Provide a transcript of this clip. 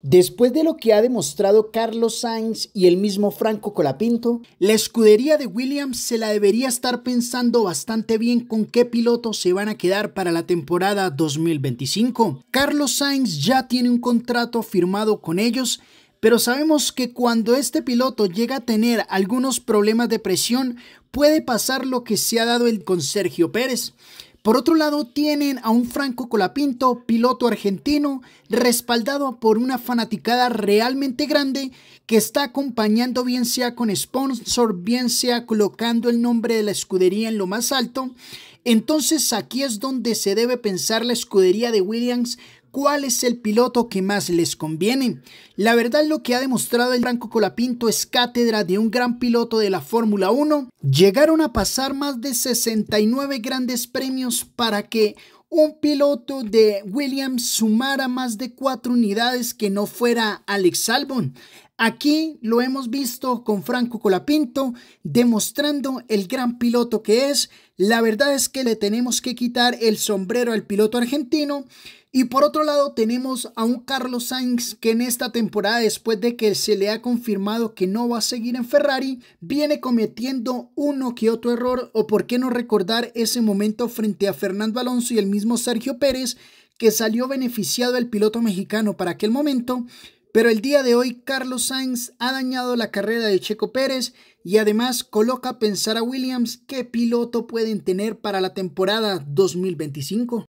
Después de lo que ha demostrado Carlos Sainz y el mismo Franco Colapinto, la escudería de Williams se la debería estar pensando bastante bien con qué pilotos se van a quedar para la temporada 2025. Carlos Sainz ya tiene un contrato firmado con ellos, pero sabemos que cuando este piloto llega a tener algunos problemas de presión, puede pasar lo que se ha dado con Sergio Pérez. Por otro lado, tienen a un Franco Colapinto, piloto argentino, respaldado por una fanaticada realmente grande que está acompañando bien sea con sponsor, bien sea colocando el nombre de la escudería en lo más alto entonces aquí es donde se debe pensar la escudería de Williams cuál es el piloto que más les conviene. La verdad lo que ha demostrado el Franco Colapinto es cátedra de un gran piloto de la Fórmula 1. Llegaron a pasar más de 69 grandes premios para que un piloto de Williams sumara más de cuatro unidades que no fuera Alex Albon. Aquí lo hemos visto con Franco Colapinto, demostrando el gran piloto que es. La verdad es que le tenemos que quitar el sombrero al piloto argentino. Y por otro lado tenemos a un Carlos Sainz que en esta temporada, después de que se le ha confirmado que no va a seguir en Ferrari, viene cometiendo uno que otro error o por qué no recordar ese momento frente a Fernando Alonso y el mismo Sergio Pérez que salió beneficiado del piloto mexicano para aquel momento pero el día de hoy Carlos Sainz ha dañado la carrera de Checo Pérez y además coloca a pensar a Williams qué piloto pueden tener para la temporada 2025.